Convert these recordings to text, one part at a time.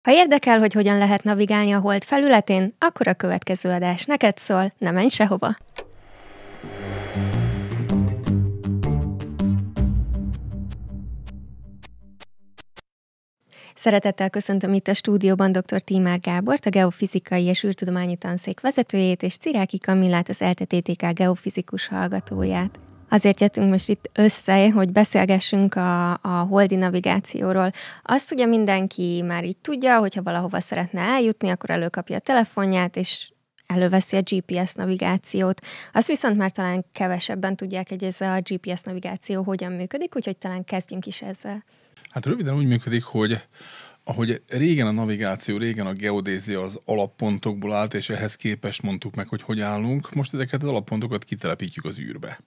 Ha érdekel, hogy hogyan lehet navigálni a hold felületén, akkor a következő adás neked szól, ne menj sehova! Szeretettel köszöntöm itt a stúdióban dr. Tímár Gábort, a Geofizikai és űrtudományi Tanszék vezetőjét, és Ciráki Kamillát, az LTTTK geofizikus hallgatóját. Azért jöttünk most itt össze, hogy beszélgessünk a, a holdi navigációról. Azt ugye mindenki már így tudja, hogyha valahova szeretne eljutni, akkor előkapja a telefonját, és előveszi a GPS navigációt. Azt viszont már talán kevesebben tudják, hogy ez a GPS navigáció hogyan működik, úgyhogy talán kezdjünk is ezzel. Hát röviden úgy működik, hogy ahogy régen a navigáció, régen a geodézia az alappontokból állt, és ehhez képest mondtuk meg, hogy hogy állunk, most ezeket az alappontokat kitelepítjük az űrbe.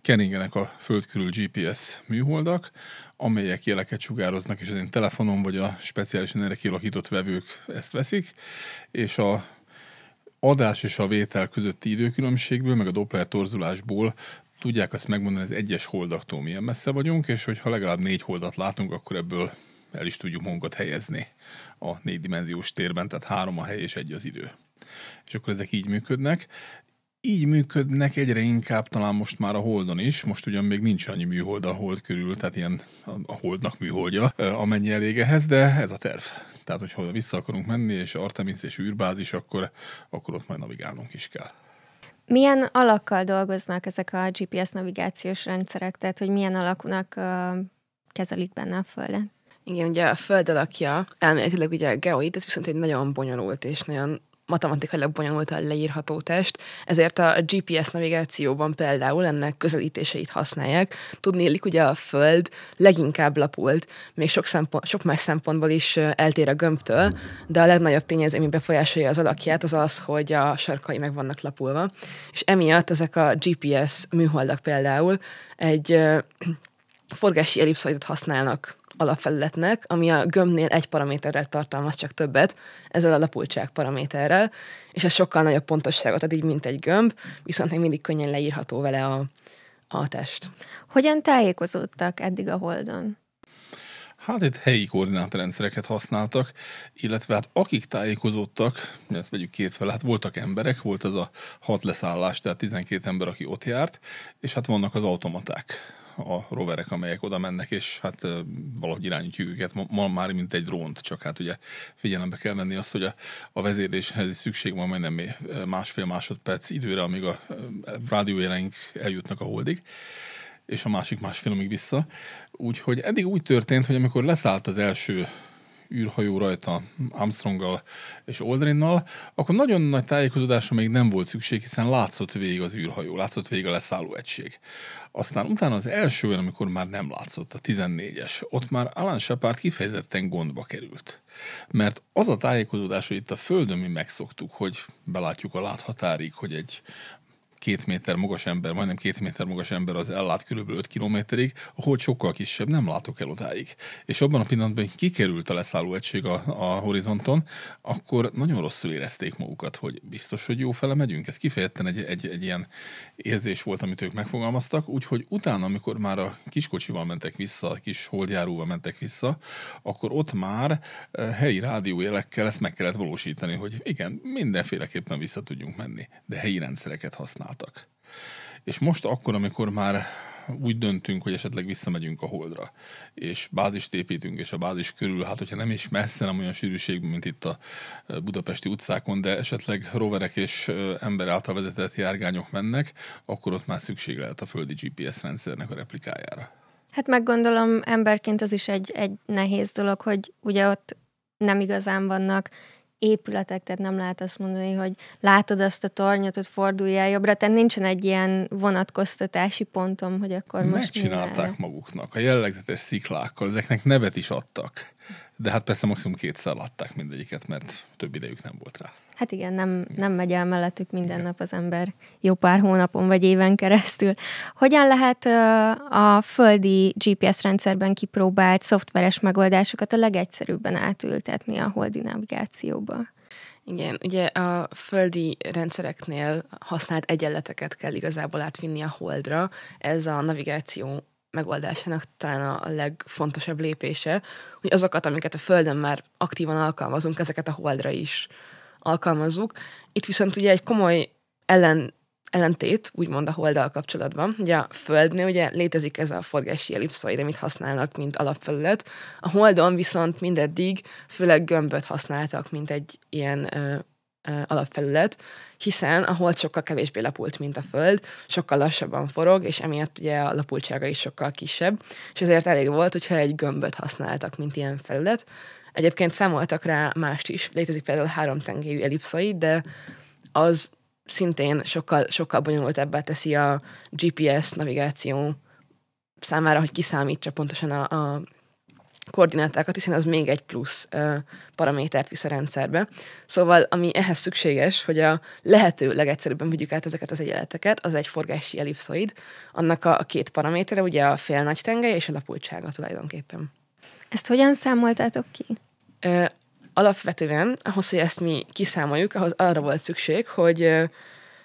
Keringenek a föld körül GPS műholdak, amelyek jeleket sugároznak, és az én telefonom vagy a speciálisan erre kialakított vevők ezt veszik, és a adás és a vétel közötti időkülönbségből, meg a Doppler torzulásból tudják azt megmondani az egyes holdaktól milyen messze vagyunk, és hogyha legalább négy holdat látunk, akkor ebből el is tudjuk magunkat helyezni a négydimenziós térben, tehát három a hely és egy az idő. És akkor ezek így működnek. Így működnek egyre inkább talán most már a Holdon is, most ugyan még nincs annyi műhold a Hold körül, tehát ilyen a Holdnak műholdja, amennyi elég ehhez, de ez a terv. Tehát, hogyha vissza akarunk menni, és Artemis és űrbázis, akkor, akkor ott majd navigálnunk is kell. Milyen alakkal dolgoznak ezek a GPS navigációs rendszerek, tehát hogy milyen alakúnak uh, kezelik benne a Földet? Igen, ugye a Föld alakja elméletileg ugye a geoid, ez viszont egy nagyon bonyolult és nagyon matematikailag bonyolultan leírható test, ezért a GPS navigációban például ennek közelítéseit használják. Tudnélik, ugye a Föld leginkább lapult, még sok, szempont, sok más szempontból is eltér a gömbtől, de a legnagyobb tényező, ami befolyásolja az alakját, az az, hogy a sarkai meg vannak lapulva. És emiatt ezek a GPS műholdak például egy forgási ellipszoidot használnak alapfelületnek, ami a gömbnél egy paraméterrel tartalmaz csak többet, ezzel a lapultság paraméterrel, és ez sokkal nagyobb pontosságot ad, így mint egy gömb, viszont még mindig könnyen leírható vele a, a test. Hogyan tájékozódtak eddig a Holdon? Hát itt helyi koordinátorrendszereket használtak, illetve hát akik tájékozódtak, ezt vegyük két fel, hát voltak emberek, volt az a hat leszállás, tehát 12 ember, aki ott járt, és hát vannak az automaták, a roverek, amelyek oda mennek, és hát valahogy irányítjuk őket, ma, ma már mint egy drónt, csak hát ugye figyelembe kell venni azt, hogy a, a vezérléshez szükség van majdnem másfél másodperc időre, amíg a rádiójelenk eljutnak a holdig és a másik másfél amíg vissza. Úgyhogy eddig úgy történt, hogy amikor leszállt az első űrhajó rajta Armstronggal és Aldrinnal, akkor nagyon nagy tájékozódásra még nem volt szükség, hiszen látszott végig az űrhajó, látszott végig a leszálló egység. Aztán utána az első olyan, amikor már nem látszott, a 14-es, ott már Alan Shepard kifejezetten gondba került. Mert az a tájékozódás, hogy itt a Földön mi megszoktuk, hogy belátjuk a láthatárig, hogy egy két méter magas ember, majdnem két méter magas ember az ellát körülbelül 5 kilométerig, a hold sokkal kisebb, nem látok el odáig. És abban a pillanatban, hogy kikerült a leszálló egység a, a horizonton, akkor nagyon rosszul érezték magukat, hogy biztos, hogy jó fele megyünk. Ez kifejezetten egy, egy, egy ilyen érzés volt, amit ők megfogalmaztak, úgyhogy utána, amikor már a kiskocsival mentek vissza, a kis holdjáróval mentek vissza, akkor ott már eh, helyi rádiójelekkel ezt meg kellett valósítani, hogy igen, mindenféleképpen vissza tudjunk menni, de helyi rendszereket használ váltak. És most akkor, amikor már úgy döntünk, hogy esetleg visszamegyünk a holdra, és bázist építünk, és a bázis körül, hát hogyha nem is messze, nem olyan sűrűségben, mint itt a eh, budapesti utcákon, de esetleg roverek és eh, ember által vezetett járgányok mennek, akkor ott már szükség lehet a földi GPS rendszernek a replikájára. Hát meggondolom, emberként az is egy, egy nehéz dolog, hogy ugye ott nem igazán vannak épületek, tehát nem lehet azt mondani, hogy látod azt a tornyot, hogy fordulj el jobbra, tehát nincsen egy ilyen vonatkoztatási pontom, hogy akkor most Megcsinálták maguknak, a jellegzetes sziklákkal, ezeknek nevet is adtak. De hát persze maximum kétszer adták mindegyiket, mert több idejük nem volt rá. Hát igen, nem, nem megy el mellettük minden nap az ember jó pár hónapon vagy éven keresztül. Hogyan lehet a földi GPS rendszerben kipróbált szoftveres megoldásokat a legegyszerűbben átültetni a holdi navigációba? Igen, ugye a földi rendszereknél használt egyenleteket kell igazából átvinni a holdra. Ez a navigáció megoldásának talán a legfontosabb lépése, hogy azokat, amiket a Földön már aktívan alkalmazunk, ezeket a holdra is alkalmazzuk. Itt viszont ugye egy komoly ellen, ellentét, úgymond a holdal kapcsolatban. Ugye a Földnél ugye létezik ez a forgási ellipszoid, amit használnak, mint alapfelület. A holdon viszont mindeddig főleg gömböt használtak, mint egy ilyen ö, ö, alapfelület, hiszen a hold sokkal kevésbé lapult, mint a Föld, sokkal lassabban forog, és emiatt ugye a lapultsága is sokkal kisebb, és ezért elég volt, hogyha egy gömböt használtak, mint ilyen felület. Egyébként számoltak rá mást is. Létezik például háromtengelyű ellipszoid, de az szintén sokkal, sokkal bonyolultabbá teszi a GPS navigáció számára, hogy kiszámítsa pontosan a, a koordinátákat, hiszen az még egy plusz ö, paramétert visz a rendszerbe. Szóval, ami ehhez szükséges, hogy a lehető legegyszerűbben vigyük át ezeket az egyenleteket, az egy forgási ellipszoid, annak a, a két paramétere ugye a fél nagy tengely és a lapultsága tulajdonképpen. Ezt hogyan számoltátok ki? Ö, alapvetően, ahhoz, hogy ezt mi kiszámoljuk, ahhoz arra volt szükség, hogy ö,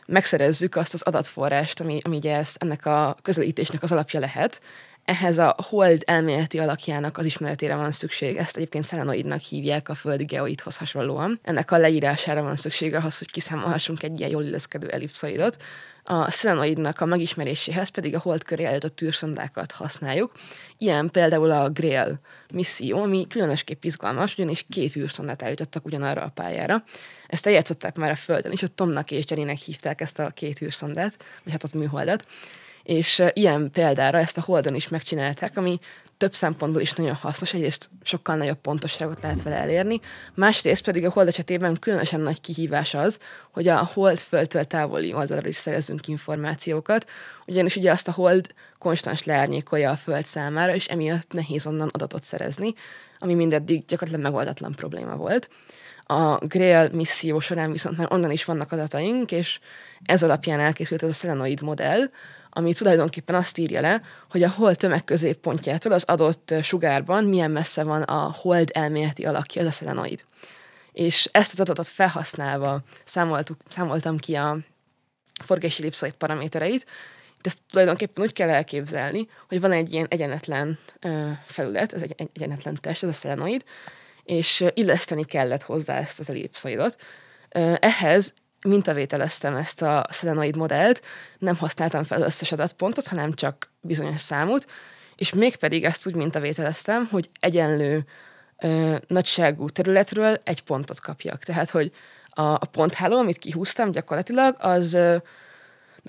megszerezzük azt az adatforrást, ami, ami ugye ezt, ennek a közelítésnek az alapja lehet ehhez a hold elméleti alakjának az ismeretére van szükség. Ezt egyébként szelenoidnak hívják a földi geoidhoz hasonlóan. Ennek a leírására van szükség ahhoz, hogy kiszámolhassunk egy ilyen jól illeszkedő ellipszoidot. A szelenoidnak a megismeréséhez pedig a hold köré előtt a tűrszondákat használjuk. Ilyen például a Grail misszió, ami különösképp izgalmas, ugyanis két űrszondát eljutottak ugyanarra a pályára. Ezt eljátszották már a Földön, és ott Tomnak és Jerinek hívták ezt a két űrszondát, vagy hát ott műholdat és ilyen példára ezt a Holdon is megcsinálták, ami több szempontból is nagyon hasznos, egyrészt sokkal nagyobb pontosságot lehet vele elérni, másrészt pedig a hold esetében különösen nagy kihívás az, hogy a hold földtől távoli oldalra is szerezünk információkat, ugyanis ugye azt a hold konstans leárnyékolja a föld számára, és emiatt nehéz onnan adatot szerezni, ami mindeddig gyakorlatilag megoldatlan probléma volt. A Grail misszió során viszont már onnan is vannak adataink, és ez alapján elkészült ez a szelenoid modell, ami tulajdonképpen azt írja le, hogy a hold tömegközéppontjától az adott sugárban milyen messze van a hold elméleti alakja, az a szelenoid. És ezt az adatot felhasználva számoltuk, számoltam ki a forgási ellipszoid paramétereit, de ezt tulajdonképpen úgy kell elképzelni, hogy van egy ilyen egyenetlen ö, felület, ez egy, egy egyenetlen test, ez a szelenoid, és illeszteni kellett hozzá ezt az ellipszoidot. Ehhez mintavételeztem ezt a szelenoid modellt, nem használtam fel az összes adatpontot, hanem csak bizonyos számot, és mégpedig ezt úgy mintavételeztem, hogy egyenlő ö, nagyságú területről egy pontot kapjak. Tehát, hogy a, a pontháló, amit kihúztam gyakorlatilag, az ö,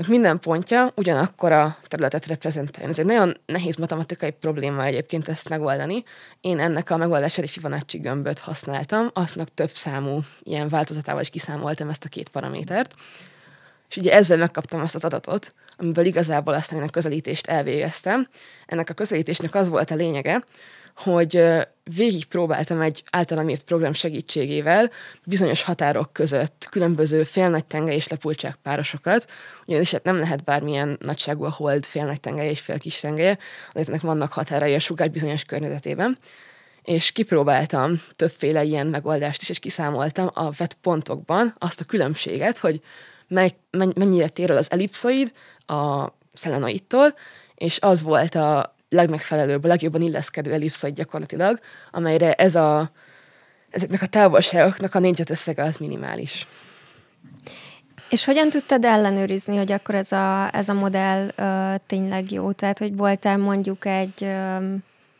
minden pontja ugyanakkor a területet reprezentálja. Ez egy nagyon nehéz matematikai probléma egyébként ezt megoldani. Én ennek a megoldására egy Fibonacci gömböt használtam, aznak több számú ilyen változatával is kiszámoltam ezt a két paramétert. És ugye ezzel megkaptam azt az adatot, amiből igazából aztán én a közelítést elvégeztem. Ennek a közelítésnek az volt a lényege, hogy végig próbáltam egy általam írt program segítségével bizonyos határok között különböző félnagy tenge és lepultság párosokat, ugyanis hát nem lehet bármilyen nagyságú a hold félnagy tengelye és fél kis tengelye, az ennek vannak határai a sugár bizonyos környezetében és kipróbáltam többféle ilyen megoldást is, és kiszámoltam a vett pontokban azt a különbséget, hogy mely, mennyire tér el az elipszoid a szelenoidtól, és az volt a legmegfelelőbb, a legjobban illeszkedő ellipszoid gyakorlatilag, amelyre ez a, ezeknek a távolságoknak a négyzet összege az minimális. És hogyan tudtad ellenőrizni, hogy akkor ez a, ez a modell ö, tényleg jó? Tehát, hogy voltál mondjuk egy, ö,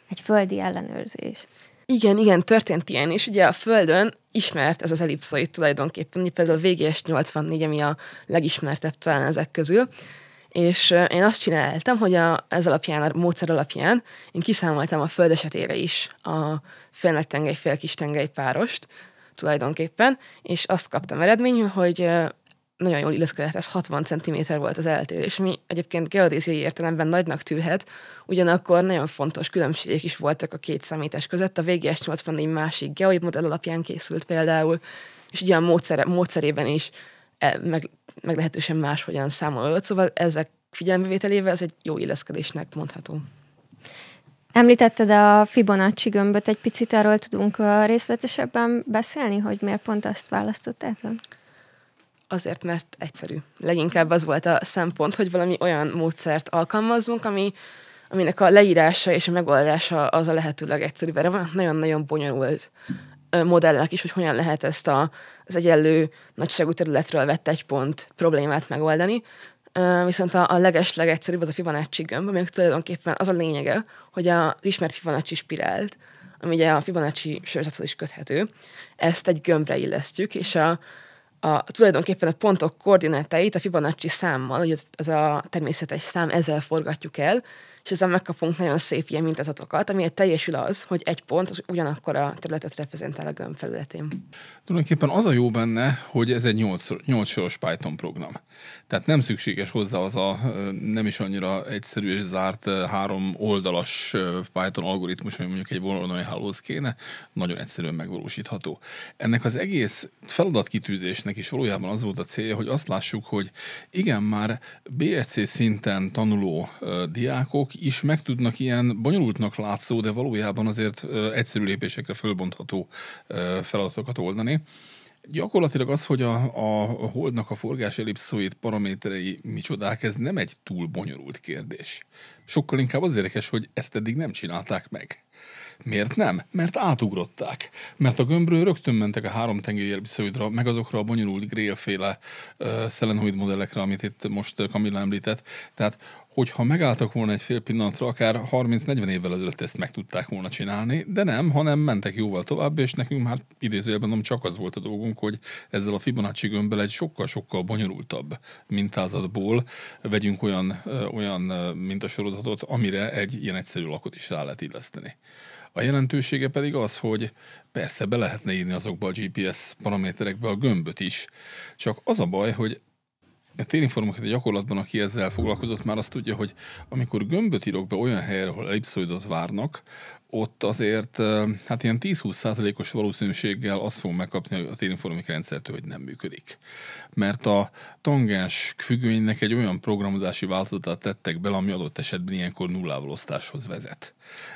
egy földi ellenőrzés? Igen, igen, történt ilyen is. Ugye a Földön ismert ez az ellipszoid tulajdonképpen, például a VGS 84, ami a legismertebb talán ezek közül, és én azt csináltam, hogy a, ez alapján, a módszer alapján én kiszámoltam a föld esetére is a fél nagy tengely, fél kis tengely párost tulajdonképpen, és azt kaptam eredményül, hogy nagyon jól illeszkedett, ez 60 cm volt az eltérés, ami egyébként geodéziai értelemben nagynak tűhet, ugyanakkor nagyon fontos különbségek is voltak a két számítás között. A VGS 84 másik geoid modell alapján készült például, és ugye a módszere, módszerében is E, meg, lehetősen máshogyan számolod, szóval ezek figyelembevételével ez egy jó illeszkedésnek mondható. Említetted a Fibonacci gömböt, egy picit arról tudunk részletesebben beszélni, hogy miért pont azt választottátok? Azért, mert egyszerű. Leginkább az volt a szempont, hogy valami olyan módszert alkalmazzunk, ami, aminek a leírása és a megoldása az a lehető legegyszerűbb. Erre van nagyon-nagyon bonyolult modellnek is, hogy hogyan lehet ezt a, az egyenlő nagyságú területről vett egy pont problémát megoldani. Viszont a, a leges, legegyszerűbb az a Fibonacci gömb, aminek tulajdonképpen az a lényege, hogy az ismert Fibonacci spirált, ami ugye a Fibonacci sorozathoz is köthető, ezt egy gömbre illesztjük, és a, a, tulajdonképpen a pontok koordinátáit a Fibonacci számmal, hogy az a természetes szám, ezzel forgatjuk el, és ezzel megkapunk nagyon szép ilyen mintázatokat, amiért teljesül az, hogy egy pont az ugyanakkor a területet reprezentál a gömb felületén. Tulajdonképpen az a jó benne, hogy ez egy 8, 8 soros Python program. Tehát nem szükséges hozzá az a nem is annyira egyszerű és zárt három oldalas Python algoritmus, ami mondjuk egy vonalonai hálóz kéne, nagyon egyszerűen megvalósítható. Ennek az egész feladatkitűzésnek is valójában az volt a célja, hogy azt lássuk, hogy igen, már BSC szinten tanuló diákok is meg tudnak ilyen bonyolultnak látszó, de valójában azért egyszerű lépésekre fölbontható feladatokat oldani. Gyakorlatilag az, hogy a, a holdnak a forgás ellipszoid paraméterei micsodák, ez nem egy túl bonyolult kérdés. Sokkal inkább az érdekes, hogy ezt eddig nem csinálták meg. Miért nem? Mert átugrották. Mert a gömbről rögtön mentek a három tengelyjelbiszőidra, meg azokra a bonyolult grélféle uh, szelenoid modellekre, amit itt most Kamilla említett. Tehát hogyha megálltak volna egy fél pillanatra, akár 30-40 évvel előtt ezt meg tudták volna csinálni, de nem, hanem mentek jóval tovább, és nekünk már idézőjelben nem csak az volt a dolgunk, hogy ezzel a Fibonacci gömbbel egy sokkal-sokkal bonyolultabb mintázatból vegyünk olyan, olyan mintasorozatot, amire egy ilyen egyszerű lakot is rá lehet illeszteni. A jelentősége pedig az, hogy persze be lehetne írni azokba a GPS paraméterekbe a gömböt is, csak az a baj, hogy E a a gyakorlatban, aki ezzel foglalkozott, már azt tudja, hogy amikor gömböt írok be olyan helyre, ahol ellipszoidot várnak, ott azért hát ilyen 10-20 százalékos valószínűséggel azt fog megkapni a térinformik rendszertől, hogy nem működik. Mert a tangens függvénynek egy olyan programozási változatát tettek bele, ami adott esetben ilyenkor nullával osztáshoz vezet.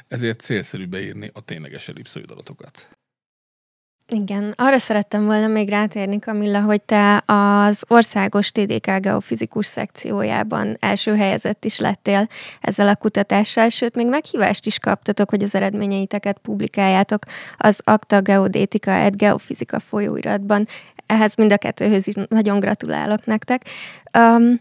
Ezért célszerű beírni a tényleges ellipszoid adatokat. Igen, arra szerettem volna még rátérni, Kamilla, hogy te az országos TDK geofizikus szekciójában első helyezett is lettél ezzel a kutatással, sőt, még meghívást is kaptatok, hogy az eredményeiteket publikáljátok az Akta Geodétika et Geofizika folyóiratban. Ehhez mind a kettőhöz is nagyon gratulálok nektek. Um,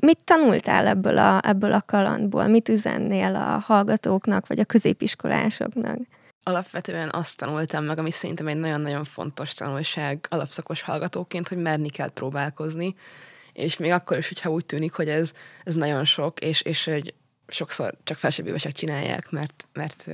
mit tanultál ebből a, ebből a kalandból? Mit üzennél a hallgatóknak, vagy a középiskolásoknak? alapvetően azt tanultam meg, ami szerintem egy nagyon-nagyon fontos tanulság alapszakos hallgatóként, hogy merni kell próbálkozni, és még akkor is, hogyha úgy tűnik, hogy ez, ez nagyon sok, és, és hogy sokszor csak felsőbb csinálják, mert, mert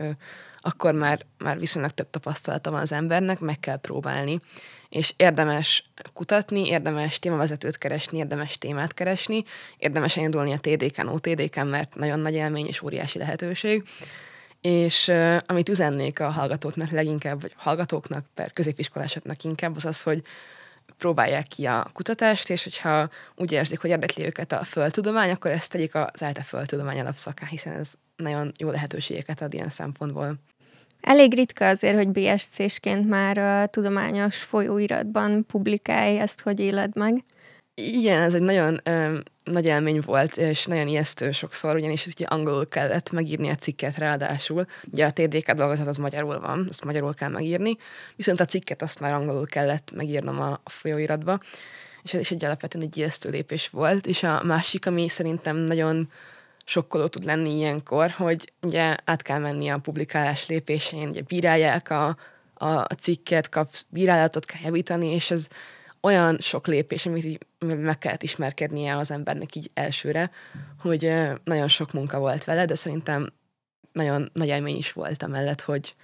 akkor már, már viszonylag több tapasztalata van az embernek, meg kell próbálni. És érdemes kutatni, érdemes témavezetőt keresni, érdemes témát keresni, érdemes elindulni a TDK-n, OTDK-n, mert nagyon nagy élmény és óriási lehetőség. És uh, amit üzennék a hallgatóknak leginkább, vagy hallgatóknak, per középiskolásoknak inkább, az az, hogy próbálják ki a kutatást, és hogyha úgy érzik, hogy érdekli őket a földtudomány, akkor ezt tegyék az ELTE földtudomány alapszaká, hiszen ez nagyon jó lehetőségeket ad ilyen szempontból. Elég ritka azért, hogy BSC-sként már a tudományos folyóiratban publikálj ezt, hogy éled meg. Igen, ez egy nagyon ö, nagy élmény volt, és nagyon ijesztő sokszor, ugyanis ugye angolul kellett megírni a cikket ráadásul. Ugye a TDK dolgozat az magyarul van, azt magyarul kell megírni, viszont a cikket azt már angolul kellett megírnom a, a folyóiratba, és ez is egy alapvetően egy ijesztő lépés volt. És a másik, ami szerintem nagyon sokkoló tud lenni ilyenkor, hogy ugye át kell menni a publikálás lépésén, ugye bírálják a, a, a cikket, kapsz bírálatot, kell javítani, és ez olyan sok lépés, amit így meg kellett ismerkednie az embernek így elsőre, hogy nagyon sok munka volt vele, de szerintem nagyon nagy elmény is volt amellett, hogy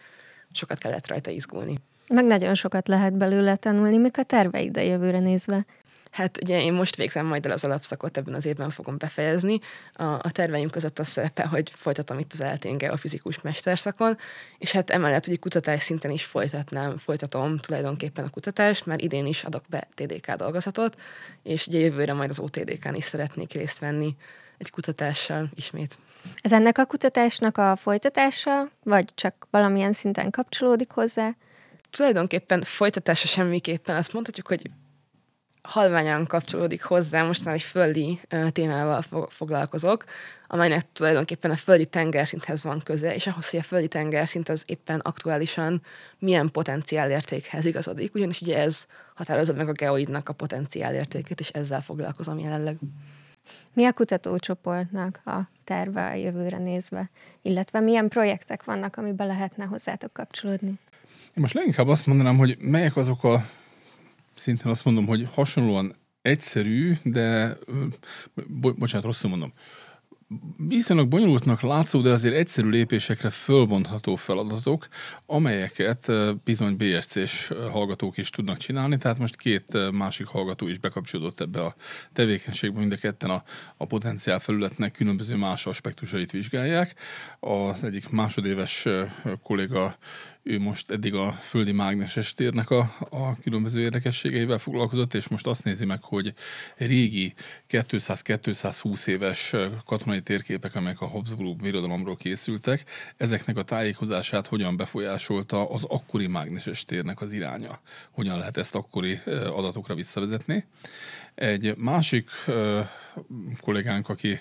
sokat kellett rajta izgulni. Meg nagyon sokat lehet belőle tanulni, mik a terveid a jövőre nézve. Hát ugye én most végzem majd el az alapszakot, ebben az évben fogom befejezni. A, a terveim között az szerepel, hogy folytatom itt az elténge a fizikus mesterszakon, és hát emellett ugye kutatás szinten is folytatnám, folytatom tulajdonképpen a kutatást, mert idén is adok be TDK dolgozatot, és ugye jövőre majd az OTDK-n is szeretnék részt venni egy kutatással ismét. Ez ennek a kutatásnak a folytatása, vagy csak valamilyen szinten kapcsolódik hozzá? Tulajdonképpen folytatása semmiképpen. Azt mondhatjuk, hogy halványan kapcsolódik hozzá, most már egy földi témával foglalkozok, amelynek tulajdonképpen a földi tengerszinthez van köze, és ahhoz, hogy a földi tengerszint az éppen aktuálisan milyen potenciálértékhez igazodik, ugyanis ugye ez határozza meg a geoidnak a potenciálértékét, és ezzel foglalkozom jelenleg. Mi a kutatócsoportnak a terve a jövőre nézve, illetve milyen projektek vannak, amiben lehetne hozzátok kapcsolódni? Én most leginkább azt mondanám, hogy melyek azok a szintén azt mondom, hogy hasonlóan egyszerű, de bo- bocsánat, rosszul mondom, viszonylag bonyolultnak látszó, de azért egyszerű lépésekre fölbontható feladatok, amelyeket bizony BSC-s hallgatók is tudnak csinálni. Tehát most két másik hallgató is bekapcsolódott ebbe a tevékenységbe, mind a ketten a, a potenciál felületnek különböző más aspektusait vizsgálják. Az egyik másodéves kolléga ő most eddig a földi mágneses térnek a, a különböző érdekességeivel foglalkozott, és most azt nézi meg, hogy régi 200-220 éves katonai térképek, amelyek a Habsburg birodalomról készültek, ezeknek a tájékozását hogyan befolyásolta az akkori mágneses térnek az iránya. Hogyan lehet ezt akkori adatokra visszavezetni. Egy másik ö, kollégánk, aki,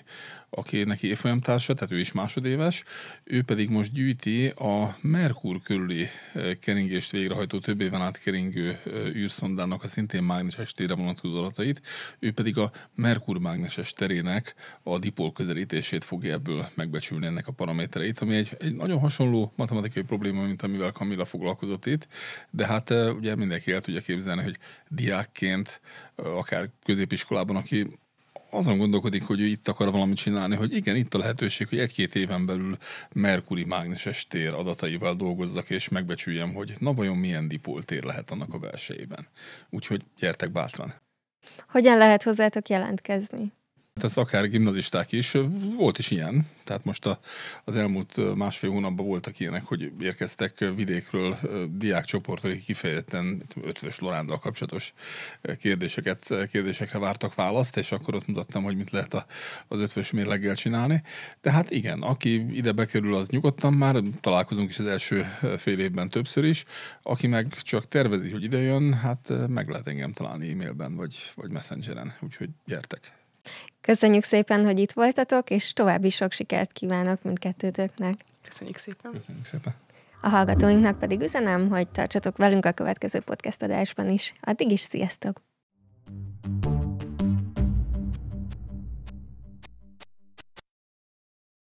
aki neki évfolyamtársa, tehát ő is másodéves, ő pedig most gyűjti a Merkur körüli keringést végrehajtó több éven át keringő űrszondának a szintén mágneses tére vonatkozó adatait, ő pedig a Merkur mágneses terének a dipol közelítését fogja ebből megbecsülni ennek a paramétereit, ami egy, egy nagyon hasonló matematikai probléma, mint amivel Kamilla foglalkozott itt, de hát ugye mindenki el tudja képzelni, hogy diákként, akár középiskolában, aki azon gondolkodik, hogy ő itt akar valamit csinálni, hogy igen, itt a lehetőség, hogy egy-két éven belül Merkuri mágneses tér adataival dolgozzak, és megbecsüljem, hogy na vajon milyen dipoltér lehet annak a belsejében. Úgyhogy gyertek bátran. Hogyan lehet hozzátok jelentkezni? Hát ezt akár gimnazisták is, volt is ilyen. Tehát most a, az elmúlt másfél hónapban voltak ilyenek, hogy érkeztek vidékről diákcsoportok, akik kifejezetten ötvös Lorándal kapcsolatos kérdéseket, kérdésekre vártak választ, és akkor ott mutattam, hogy mit lehet a, az ötvös mérleggel csinálni. Tehát igen, aki ide bekerül, az nyugodtan már, találkozunk is az első fél évben többször is. Aki meg csak tervezi, hogy idejön, hát meg lehet engem találni e-mailben, vagy, vagy messengeren, úgyhogy gyertek. Köszönjük szépen, hogy itt voltatok, és további sok sikert kívánok mindkettőtöknek. Köszönjük szépen. Köszönjük szépen. A hallgatóinknak pedig üzenem, hogy tartsatok velünk a következő podcast adásban is. Addig is sziasztok! thank you